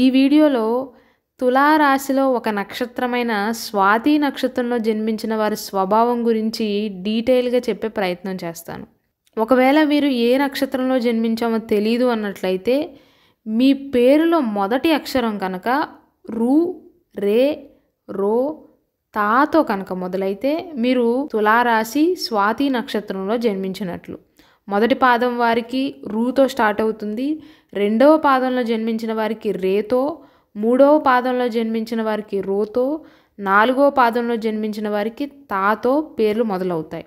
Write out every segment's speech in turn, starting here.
ఈ వీడియోలో తులారాశిలో ఒక నక్షత్రమైన స్వాతి నక్షత్రంలో జన్మించిన వారి స్వభావం గురించి డీటెయిల్గా చెప్పే ప్రయత్నం చేస్తాను ఒకవేళ మీరు ఏ నక్షత్రంలో జన్మించామో తెలీదు అన్నట్లయితే మీ పేరులో మొదటి అక్షరం కనుక రూ రే రో తాతో కనుక మొదలైతే మీరు తులారాశి స్వాతి నక్షత్రంలో జన్మించినట్లు మొదటి పాదం వారికి రూతో స్టార్ట్ అవుతుంది రెండవ పాదంలో జన్మించిన వారికి రేతో మూడవ పాదంలో జన్మించిన వారికి రోతో నాలుగవ పాదంలో జన్మించిన వారికి తాతో పేర్లు మొదలవుతాయి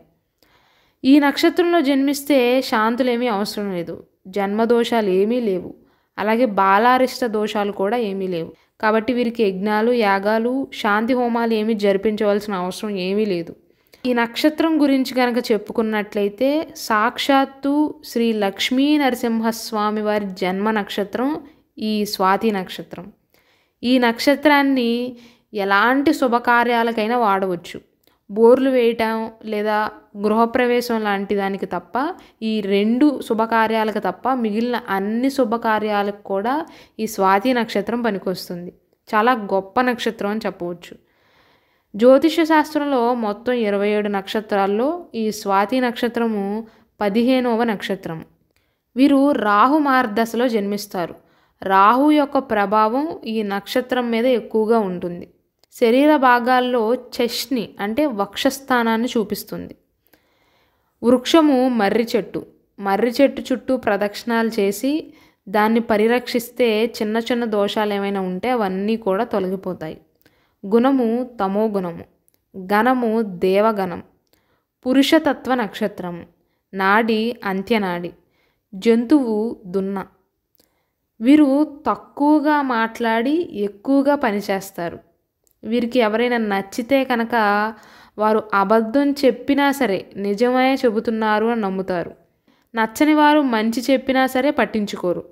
ఈ నక్షత్రంలో జన్మిస్తే శాంతులేమీ అవసరం లేదు జన్మదోషాలు ఏమీ లేవు అలాగే బాలారిష్ట దోషాలు కూడా ఏమీ లేవు కాబట్టి వీరికి యజ్ఞాలు యాగాలు శాంతి హోమాలు ఏమీ జరిపించవలసిన అవసరం ఏమీ లేదు ఈ నక్షత్రం గురించి కనుక చెప్పుకున్నట్లయితే సాక్షాత్తు శ్రీ లక్ష్మీ నరసింహస్వామి వారి జన్మ నక్షత్రం ఈ స్వాతి నక్షత్రం ఈ నక్షత్రాన్ని ఎలాంటి శుభకార్యాలకైనా వాడవచ్చు బోర్లు వేయటం లేదా గృహప్రవేశం లాంటి దానికి తప్ప ఈ రెండు శుభకార్యాలకు తప్ప మిగిలిన అన్ని శుభకార్యాలకు కూడా ఈ స్వాతి నక్షత్రం పనికొస్తుంది చాలా గొప్ప నక్షత్రం అని చెప్పవచ్చు జ్యోతిష శాస్త్రంలో మొత్తం ఇరవై ఏడు నక్షత్రాల్లో ఈ స్వాతి నక్షత్రము పదిహేనవ నక్షత్రం వీరు రాహు మార్గదశలో జన్మిస్తారు రాహు యొక్క ప్రభావం ఈ నక్షత్రం మీద ఎక్కువగా ఉంటుంది శరీర భాగాల్లో చెష్ని అంటే వక్షస్థానాన్ని చూపిస్తుంది వృక్షము మర్రి చెట్టు మర్రి చెట్టు చుట్టూ ప్రదక్షిణాలు చేసి దాన్ని పరిరక్షిస్తే చిన్న చిన్న దోషాలు ఏమైనా ఉంటే అవన్నీ కూడా తొలగిపోతాయి గుణము తమోగుణము గణము దేవగణం పురుషతత్వ నక్షత్రము నాడి అంత్యనాడి జంతువు దున్న వీరు తక్కువగా మాట్లాడి ఎక్కువగా పనిచేస్తారు వీరికి ఎవరైనా నచ్చితే కనుక వారు అబద్ధం చెప్పినా సరే నిజమే చెబుతున్నారు అని నమ్ముతారు నచ్చని వారు మంచి చెప్పినా సరే పట్టించుకోరు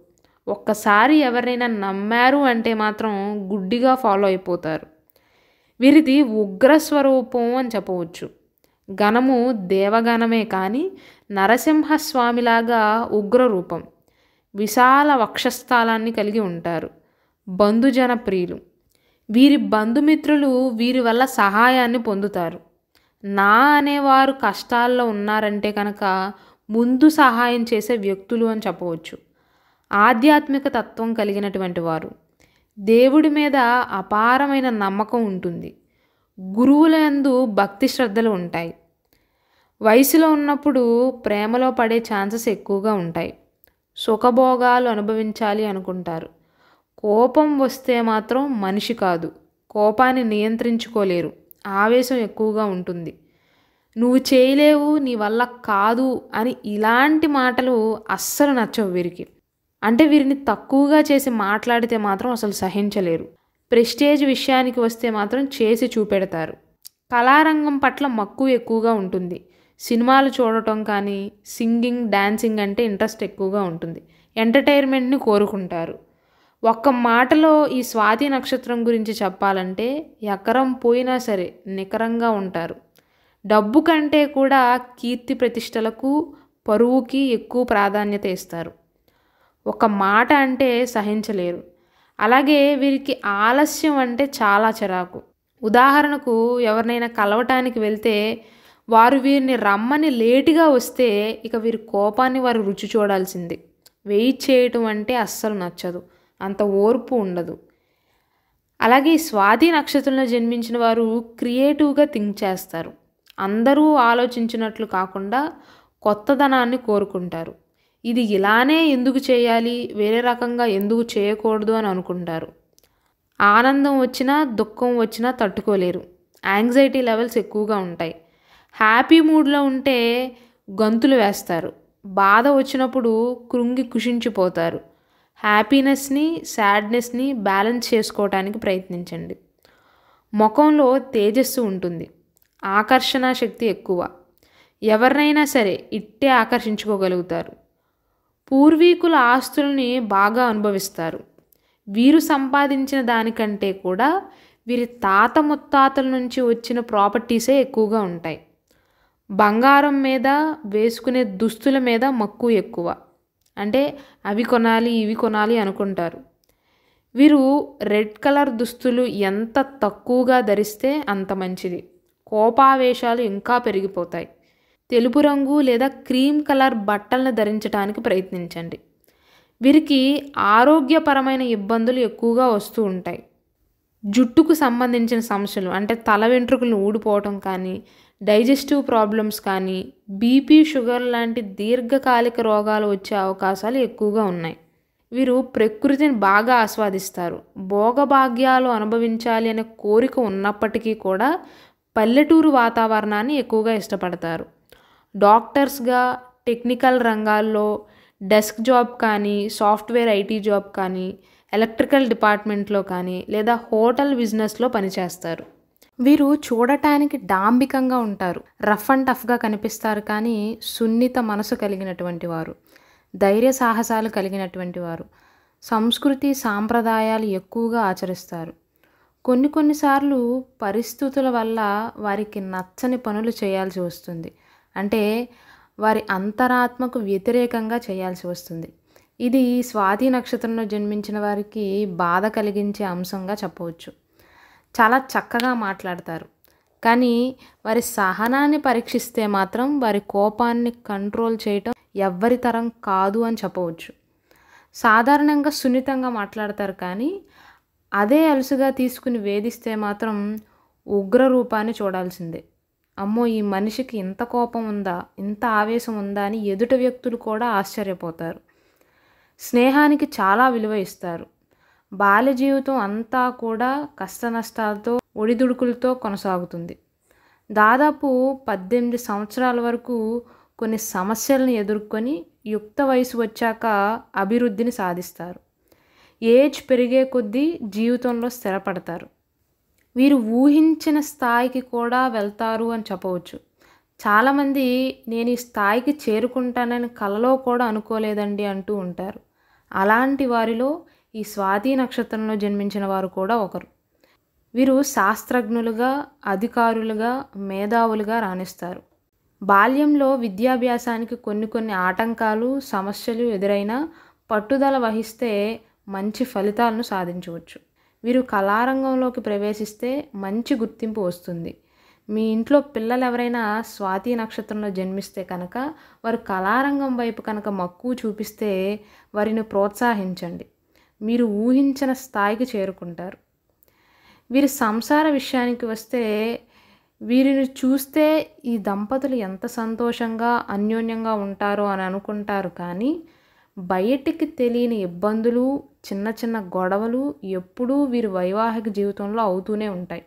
ఒక్కసారి ఎవరైనా నమ్మారు అంటే మాత్రం గుడ్డిగా ఫాలో అయిపోతారు వీరిది ఉగ్రస్వరూపం అని చెప్పవచ్చు గణము దేవగణమే కానీ నరసింహస్వామిలాగా ఉగ్రరూపం విశాల వక్షస్థాలాన్ని కలిగి ఉంటారు బంధుజన ప్రియులు వీరి బంధుమిత్రులు వీరి వల్ల సహాయాన్ని పొందుతారు నా అనేవారు కష్టాల్లో ఉన్నారంటే కనుక ముందు సహాయం చేసే వ్యక్తులు అని చెప్పవచ్చు ఆధ్యాత్మిక తత్వం కలిగినటువంటి వారు దేవుడి మీద అపారమైన నమ్మకం ఉంటుంది గురువుల భక్తి శ్రద్ధలు ఉంటాయి వయసులో ఉన్నప్పుడు ప్రేమలో పడే ఛాన్సెస్ ఎక్కువగా ఉంటాయి సుఖభోగాలు అనుభవించాలి అనుకుంటారు కోపం వస్తే మాత్రం మనిషి కాదు కోపాన్ని నియంత్రించుకోలేరు ఆవేశం ఎక్కువగా ఉంటుంది నువ్వు చేయలేవు నీ వల్ల కాదు అని ఇలాంటి మాటలు అస్సలు నచ్చవు వీరికి అంటే వీరిని తక్కువగా చేసి మాట్లాడితే మాత్రం అసలు సహించలేరు ప్రెస్టేజ్ విషయానికి వస్తే మాత్రం చేసి చూపెడతారు కళారంగం పట్ల మక్కువ ఎక్కువగా ఉంటుంది సినిమాలు చూడటం కానీ సింగింగ్ డ్యాన్సింగ్ అంటే ఇంట్రెస్ట్ ఎక్కువగా ఉంటుంది ఎంటర్టైన్మెంట్ని కోరుకుంటారు ఒక్క మాటలో ఈ స్వాతి నక్షత్రం గురించి చెప్పాలంటే ఎకరం పోయినా సరే నికరంగా ఉంటారు డబ్బు కంటే కూడా కీర్తి ప్రతిష్టలకు పరువుకి ఎక్కువ ప్రాధాన్యత ఇస్తారు ఒక మాట అంటే సహించలేరు అలాగే వీరికి ఆలస్యం అంటే చాలా చిరాకు ఉదాహరణకు ఎవరినైనా కలవటానికి వెళ్తే వారు వీరిని రమ్మని లేటుగా వస్తే ఇక వీరి కోపాన్ని వారు రుచి చూడాల్సిందే వెయిట్ చేయటం అంటే అస్సలు నచ్చదు అంత ఓర్పు ఉండదు అలాగే స్వాతి నక్షత్రంలో జన్మించిన వారు క్రియేటివ్గా థింక్ చేస్తారు అందరూ ఆలోచించినట్లు కాకుండా కొత్తదనాన్ని కోరుకుంటారు ఇది ఇలానే ఎందుకు చేయాలి వేరే రకంగా ఎందుకు చేయకూడదు అని అనుకుంటారు ఆనందం వచ్చినా దుఃఖం వచ్చినా తట్టుకోలేరు యాంగ్జైటీ లెవెల్స్ ఎక్కువగా ఉంటాయి హ్యాపీ మూడ్లో ఉంటే గంతులు వేస్తారు బాధ వచ్చినప్పుడు కృంగి కుషించిపోతారు హ్యాపీనెస్ని సాడ్నెస్ని బ్యాలెన్స్ చేసుకోవటానికి ప్రయత్నించండి ముఖంలో తేజస్సు ఉంటుంది ఆకర్షణ శక్తి ఎక్కువ ఎవరినైనా సరే ఇట్టే ఆకర్షించుకోగలుగుతారు పూర్వీకుల ఆస్తుల్ని బాగా అనుభవిస్తారు వీరు సంపాదించిన దానికంటే కూడా వీరి తాత ముత్తాతల నుంచి వచ్చిన ప్రాపర్టీసే ఎక్కువగా ఉంటాయి బంగారం మీద వేసుకునే దుస్తుల మీద మక్కువ ఎక్కువ అంటే అవి కొనాలి ఇవి కొనాలి అనుకుంటారు వీరు రెడ్ కలర్ దుస్తులు ఎంత తక్కువగా ధరిస్తే అంత మంచిది కోపావేశాలు ఇంకా పెరిగిపోతాయి తెలుపు రంగు లేదా క్రీమ్ కలర్ బట్టలను ధరించడానికి ప్రయత్నించండి వీరికి ఆరోగ్యపరమైన ఇబ్బందులు ఎక్కువగా వస్తూ ఉంటాయి జుట్టుకు సంబంధించిన సమస్యలు అంటే తల వెంట్రుకలు ఊడిపోవటం కానీ డైజెస్టివ్ ప్రాబ్లమ్స్ కానీ బీపీ షుగర్ లాంటి దీర్ఘకాలిక రోగాలు వచ్చే అవకాశాలు ఎక్కువగా ఉన్నాయి వీరు ప్రకృతిని బాగా ఆస్వాదిస్తారు భోగభాగ్యాలు అనుభవించాలి అనే కోరిక ఉన్నప్పటికీ కూడా పల్లెటూరు వాతావరణాన్ని ఎక్కువగా ఇష్టపడతారు డాక్టర్స్గా టెక్నికల్ రంగాల్లో డెస్క్ జాబ్ కానీ సాఫ్ట్వేర్ ఐటీ జాబ్ కానీ ఎలక్ట్రికల్ డిపార్ట్మెంట్లో కానీ లేదా హోటల్ బిజినెస్లో పనిచేస్తారు వీరు చూడటానికి డాంబికంగా ఉంటారు రఫ్ అండ్ టఫ్గా కనిపిస్తారు కానీ సున్నిత మనసు కలిగినటువంటి వారు ధైర్య సాహసాలు కలిగినటువంటి వారు సంస్కృతి సాంప్రదాయాలు ఎక్కువగా ఆచరిస్తారు కొన్ని కొన్నిసార్లు పరిస్థితుల వల్ల వారికి నచ్చని పనులు చేయాల్సి వస్తుంది అంటే వారి అంతరాత్మకు వ్యతిరేకంగా చేయాల్సి వస్తుంది ఇది స్వాతి నక్షత్రంలో జన్మించిన వారికి బాధ కలిగించే అంశంగా చెప్పవచ్చు చాలా చక్కగా మాట్లాడతారు కానీ వారి సహనాన్ని పరీక్షిస్తే మాత్రం వారి కోపాన్ని కంట్రోల్ చేయటం ఎవ్వరి తరం కాదు అని చెప్పవచ్చు సాధారణంగా సున్నితంగా మాట్లాడతారు కానీ అదే అలుసుగా తీసుకుని వేధిస్తే మాత్రం ఉగ్ర రూపాన్ని చూడాల్సిందే అమ్మో ఈ మనిషికి ఇంత కోపం ఉందా ఇంత ఆవేశం ఉందా అని ఎదుట వ్యక్తులు కూడా ఆశ్చర్యపోతారు స్నేహానికి చాలా విలువ ఇస్తారు బాల్య జీవితం అంతా కూడా కష్ట నష్టాలతో ఒడిదుడుకులతో కొనసాగుతుంది దాదాపు పద్దెనిమిది సంవత్సరాల వరకు కొన్ని సమస్యలను ఎదుర్కొని యుక్త వయసు వచ్చాక అభివృద్ధిని సాధిస్తారు ఏజ్ పెరిగే కొద్దీ జీవితంలో స్థిరపడతారు వీరు ఊహించిన స్థాయికి కూడా వెళ్తారు అని చెప్పవచ్చు చాలామంది నేను ఈ స్థాయికి చేరుకుంటానని కలలో కూడా అనుకోలేదండి అంటూ ఉంటారు అలాంటి వారిలో ఈ స్వాతి నక్షత్రంలో జన్మించిన వారు కూడా ఒకరు వీరు శాస్త్రజ్ఞులుగా అధికారులుగా మేధావులుగా రాణిస్తారు బాల్యంలో విద్యాభ్యాసానికి కొన్ని కొన్ని ఆటంకాలు సమస్యలు ఎదురైనా పట్టుదల వహిస్తే మంచి ఫలితాలను సాధించవచ్చు వీరు కళారంగంలోకి ప్రవేశిస్తే మంచి గుర్తింపు వస్తుంది మీ ఇంట్లో పిల్లలు ఎవరైనా స్వాతి నక్షత్రంలో జన్మిస్తే కనుక వారు కళారంగం వైపు కనుక మక్కువ చూపిస్తే వారిని ప్రోత్సాహించండి మీరు ఊహించిన స్థాయికి చేరుకుంటారు వీరి సంసార విషయానికి వస్తే వీరిని చూస్తే ఈ దంపతులు ఎంత సంతోషంగా అన్యోన్యంగా ఉంటారో అని అనుకుంటారు కానీ బయటికి తెలియని ఇబ్బందులు చిన్న చిన్న గొడవలు ఎప్పుడూ వీరి వైవాహిక జీవితంలో అవుతూనే ఉంటాయి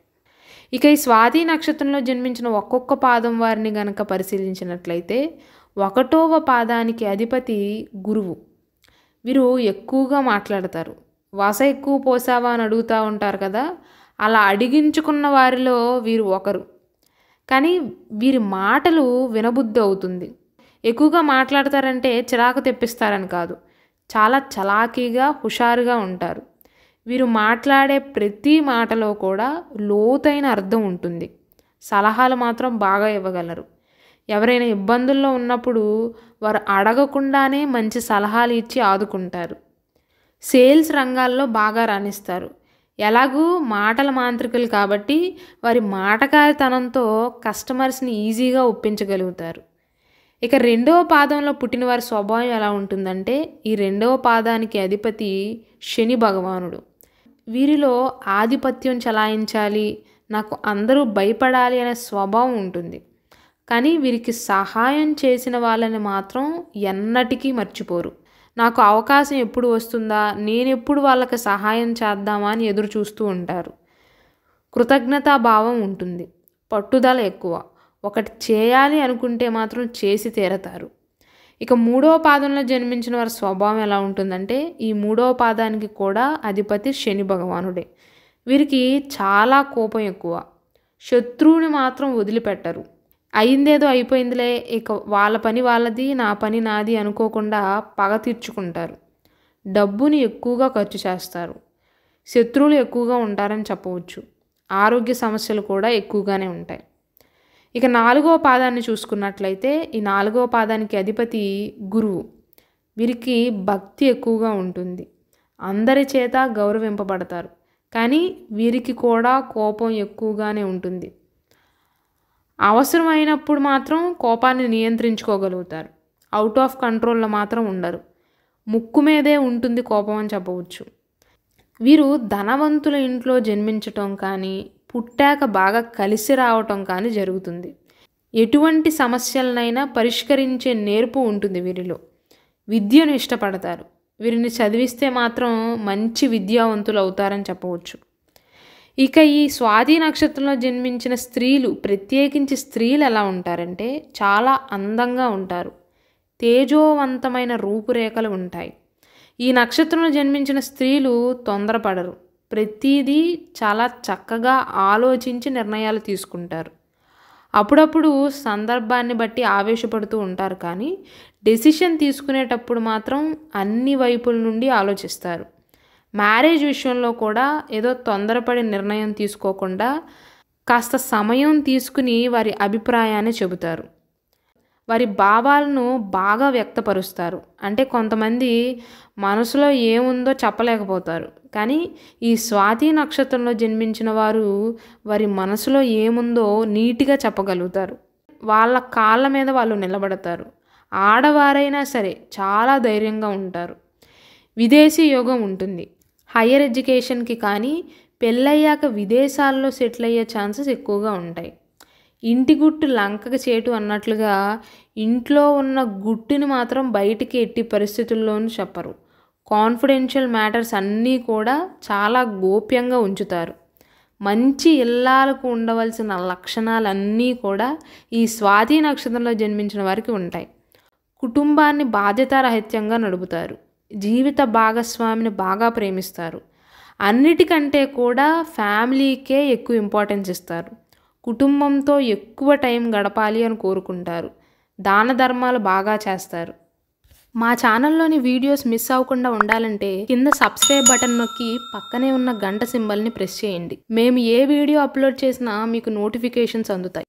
ఇక ఈ స్వాతి నక్షత్రంలో జన్మించిన ఒక్కొక్క పాదం వారిని గనక పరిశీలించినట్లయితే ఒకటోవ పాదానికి అధిపతి గురువు వీరు ఎక్కువగా మాట్లాడతారు వస ఎక్కువ పోసావా అని అడుగుతూ ఉంటారు కదా అలా అడిగించుకున్న వారిలో వీరు ఒకరు కానీ వీరి మాటలు వినబుద్ధి అవుతుంది ఎక్కువగా మాట్లాడతారంటే చిరాకు తెప్పిస్తారని కాదు చాలా చలాకీగా హుషారుగా ఉంటారు వీరు మాట్లాడే ప్రతి మాటలో కూడా లోతైన అర్థం ఉంటుంది సలహాలు మాత్రం బాగా ఇవ్వగలరు ఎవరైనా ఇబ్బందుల్లో ఉన్నప్పుడు వారు అడగకుండానే మంచి సలహాలు ఇచ్చి ఆదుకుంటారు సేల్స్ రంగాల్లో బాగా రాణిస్తారు ఎలాగూ మాటల మాంత్రికులు కాబట్టి వారి మాటకారితనంతో కస్టమర్స్ని ఈజీగా ఒప్పించగలుగుతారు ఇక రెండవ పాదంలో పుట్టినవారి స్వభావం ఎలా ఉంటుందంటే ఈ రెండవ పాదానికి అధిపతి శని భగవానుడు వీరిలో ఆధిపత్యం చలాయించాలి నాకు అందరూ భయపడాలి అనే స్వభావం ఉంటుంది కానీ వీరికి సహాయం చేసిన వాళ్ళని మాత్రం ఎన్నటికీ మర్చిపోరు నాకు అవకాశం ఎప్పుడు వస్తుందా నేను ఎప్పుడు వాళ్ళకి సహాయం చేద్దామా అని ఎదురు చూస్తూ ఉంటారు కృతజ్ఞతాభావం ఉంటుంది పట్టుదల ఎక్కువ ఒకటి చేయాలి అనుకుంటే మాత్రం చేసి తీరతారు ఇక మూడవ పాదంలో జన్మించిన వారి స్వభావం ఎలా ఉంటుందంటే ఈ మూడవ పాదానికి కూడా అధిపతి శని భగవానుడే వీరికి చాలా కోపం ఎక్కువ శత్రువుని మాత్రం వదిలిపెట్టరు అయిందేదో అయిపోయిందిలే ఇక వాళ్ళ పని వాళ్ళది నా పని నాది అనుకోకుండా పగ తీర్చుకుంటారు డబ్బుని ఎక్కువగా ఖర్చు చేస్తారు శత్రువులు ఎక్కువగా ఉంటారని చెప్పవచ్చు ఆరోగ్య సమస్యలు కూడా ఎక్కువగానే ఉంటాయి ఇక నాలుగవ పాదాన్ని చూసుకున్నట్లయితే ఈ నాలుగవ పాదానికి అధిపతి గురువు వీరికి భక్తి ఎక్కువగా ఉంటుంది అందరి చేత గౌరవింపబడతారు కానీ వీరికి కూడా కోపం ఎక్కువగానే ఉంటుంది అవసరమైనప్పుడు మాత్రం కోపాన్ని నియంత్రించుకోగలుగుతారు అవుట్ ఆఫ్ కంట్రోల్లో మాత్రం ఉండరు ముక్కు మీదే ఉంటుంది కోపం అని చెప్పవచ్చు వీరు ధనవంతుల ఇంట్లో జన్మించటం కానీ పుట్టాక బాగా కలిసి రావటం కానీ జరుగుతుంది ఎటువంటి సమస్యలనైనా పరిష్కరించే నేర్పు ఉంటుంది వీరిలో విద్యను ఇష్టపడతారు వీరిని చదివిస్తే మాత్రం మంచి విద్యావంతులు అవుతారని చెప్పవచ్చు ఇక ఈ స్వాతి నక్షత్రంలో జన్మించిన స్త్రీలు ప్రత్యేకించి స్త్రీలు ఎలా ఉంటారంటే చాలా అందంగా ఉంటారు తేజోవంతమైన రూపురేఖలు ఉంటాయి ఈ నక్షత్రంలో జన్మించిన స్త్రీలు తొందరపడరు ప్రతిదీ చాలా చక్కగా ఆలోచించి నిర్ణయాలు తీసుకుంటారు అప్పుడప్పుడు సందర్భాన్ని బట్టి ఆవేశపడుతూ ఉంటారు కానీ డెసిషన్ తీసుకునేటప్పుడు మాత్రం అన్ని వైపుల నుండి ఆలోచిస్తారు మ్యారేజ్ విషయంలో కూడా ఏదో తొందరపడి నిర్ణయం తీసుకోకుండా కాస్త సమయం తీసుకుని వారి అభిప్రాయాన్ని చెబుతారు వారి భావాలను బాగా వ్యక్తపరుస్తారు అంటే కొంతమంది మనసులో ఏముందో చెప్పలేకపోతారు కానీ ఈ స్వాతి నక్షత్రంలో జన్మించిన వారు వారి మనసులో ఏముందో నీట్గా చెప్పగలుగుతారు వాళ్ళ కాళ్ళ మీద వాళ్ళు నిలబడతారు ఆడవారైనా సరే చాలా ధైర్యంగా ఉంటారు విదేశీ యోగం ఉంటుంది హయ్యర్ ఎడ్యుకేషన్కి కానీ పెళ్ళయ్యాక విదేశాల్లో సెటిల్ అయ్యే ఛాన్సెస్ ఎక్కువగా ఉంటాయి ఇంటి గుట్టు లంకకు చేటు అన్నట్లుగా ఇంట్లో ఉన్న గుట్టుని మాత్రం బయటికి ఎట్టి పరిస్థితుల్లోనూ చెప్పరు కాన్ఫిడెన్షియల్ మ్యాటర్స్ అన్నీ కూడా చాలా గోప్యంగా ఉంచుతారు మంచి ఇల్లాలకు ఉండవలసిన లక్షణాలన్నీ కూడా ఈ స్వాతి నక్షత్రంలో జన్మించిన వారికి ఉంటాయి కుటుంబాన్ని బాధ్యతారహిత్యంగా నడుపుతారు జీవిత భాగస్వామిని బాగా ప్రేమిస్తారు అన్నిటికంటే కూడా ఫ్యామిలీకే ఎక్కువ ఇంపార్టెన్స్ ఇస్తారు కుటుంబంతో ఎక్కువ టైం గడపాలి అని కోరుకుంటారు దాన ధర్మాలు బాగా చేస్తారు మా ఛానల్లోని వీడియోస్ మిస్ అవ్వకుండా ఉండాలంటే కింద సబ్స్క్రైబ్ బటన్ నొక్కి పక్కనే ఉన్న గంట సింబల్ని ప్రెస్ చేయండి మేము ఏ వీడియో అప్లోడ్ చేసినా మీకు నోటిఫికేషన్స్ అందుతాయి